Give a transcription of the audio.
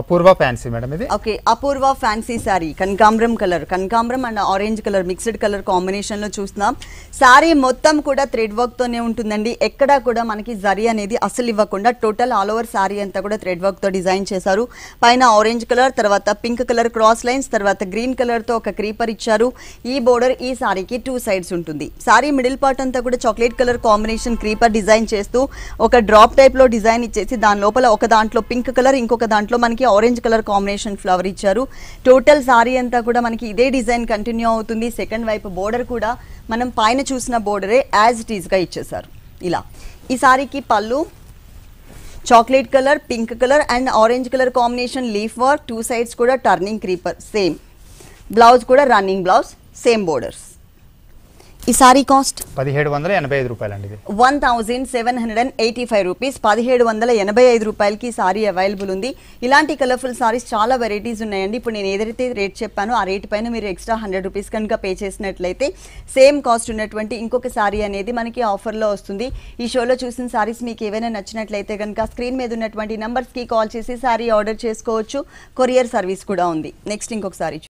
అపూర్వ fancy madam ఇది okay Apoorva fancy sari కనకాంబరం colour కనకాంబరం and orange colour mixed colour combination లో చూస్తున్నాం శారీ మొత్తం కూడా థ్రెడ్ వర్క్ తోనే ఉంటుందండి ఎక్కడా కూడా మనకి జరీ అనేది అసలు ఇవ్వకుండా టోటల్ ఆల్ ఓవర్ శారీ అంతా కూడా థ్రెడ్ వర్క్ తో డిజైన్ చేశారు పైన ఆరెంజ్ కలర్ తర్వాత పింక్ కలర్ క్రాస్ లైన్స్ తర్వాత గ్రీన్ కలర్ తో ఒక క్రీపర్ ఇచ్చారు ఈ బోర్డర్ ఈ శారీకి టూ సైడ్స్ ఉంటుంది శారీ మిడిల్ పార్ట్ అంతా కూడా chocolate colour combination creeper design చేస్తూ ఒక డ్రాప్ టైప్ లో డిజైన్ ఇచ్చేసి దాని లోపల ఒక దాంట్లో పింక్ కలర్ ఇంకొక దాంట్లో మనకి మనకి ఆరెంజ్ కలర్ కాంబినేషన్ ఫ్లవర్ ఇచ్చారు టోటల్ సారీ అంతా కూడా మనకి ఇదే డిజైన్ కంటిన్యూ అవుతుంది సెకండ్ వైపు బోర్డర్ కూడా మనం పైన చూసిన బోర్డరే యాజ్ ఇట్ ఈజ్గా ఇచ్చేసారు ఇలా ఈ సారీకి పళ్ళు chocolate colour pink colour and orange colour combination leaf work two sides కూడా టర్నింగ్ క్రీపర్ సేమ్ బ్లౌజ్ కూడా రన్నింగ్ బ్లౌజ్ సేమ్ బోర్డర్స్ ఈ సారీ కాస్ట్ పదిహేడు వందల ఎనభై ఐదు రూపాయలు అండి one thousand seven hundred and eighty five rupees పదిహేడు వందల ఎనభై ఐదు రూపాయలకి సారీ అవైలబుల్ ఉంది ఇలాంటి కలర్ఫుల్ సారీస్ చాలా వెరైటీస్ ఉన్నాయండి ఇప్పుడు నేను ఏదైతే రేట్ చెప్పానో ఆ రేట్ పైన మీరు ఎక్స్ట్రా హండ్రెడ్ రూపీస్ కనుక పే చేసినట్లయితే సేమ్ కాస్ట్ ఉన్నటువంటి ఇంకొక సారీ అనేది మనకి ఆఫర్లో వస్తుంది ఈ షోలో చూసిన సారీస్ మీకు ఏవైనా నచ్చినట్లయితే కనుక స్క్రీన్ మీద ఉన్నటువంటి నెంబర్స్కి కాల్ చేసి సారీ ఆర్డర్ చేసుకోవచ్చు కొరియర్ సర్వీస్ కూడా ఉంది నెక్స్ట్ ఇంకొక సారీ